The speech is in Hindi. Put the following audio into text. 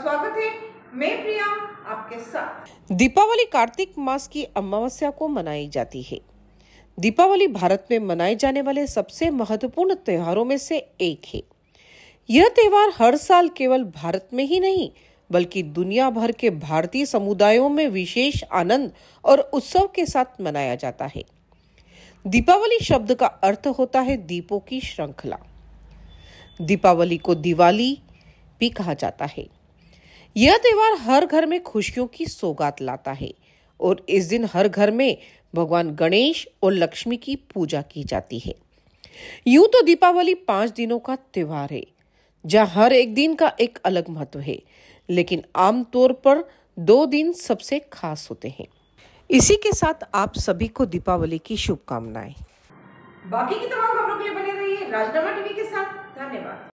स्वागत है मैं प्रिया आपके साथ दीपावली कार्तिक मास की अमावस्या को मनाई जाती है दीपावली भारत में मनाए जाने वाले सबसे महत्वपूर्ण त्योहारों में से एक है यह त्योहार हर साल केवल भारत में ही नहीं बल्कि दुनिया भर के भारतीय समुदायों में विशेष आनंद और उत्सव के साथ मनाया जाता है दीपावली शब्द का अर्थ होता है दीपों की श्रृंखला दीपावली को दिवाली भी कहा जाता है यह त्यौहार हर घर में खुशियों की सौगात लाता है और इस दिन हर घर में भगवान गणेश और लक्ष्मी की पूजा की जाती है यूं तो दीपावली पांच दिनों का त्यौहार है जहां हर एक दिन का एक अलग महत्व है लेकिन आमतौर पर दो दिन सबसे खास होते हैं इसी के साथ आप सभी को दीपावली की शुभकामनाएं बाकी की तमाम खबरों के लिए बने रहिए राजनामा टीवी के साथ धन्यवाद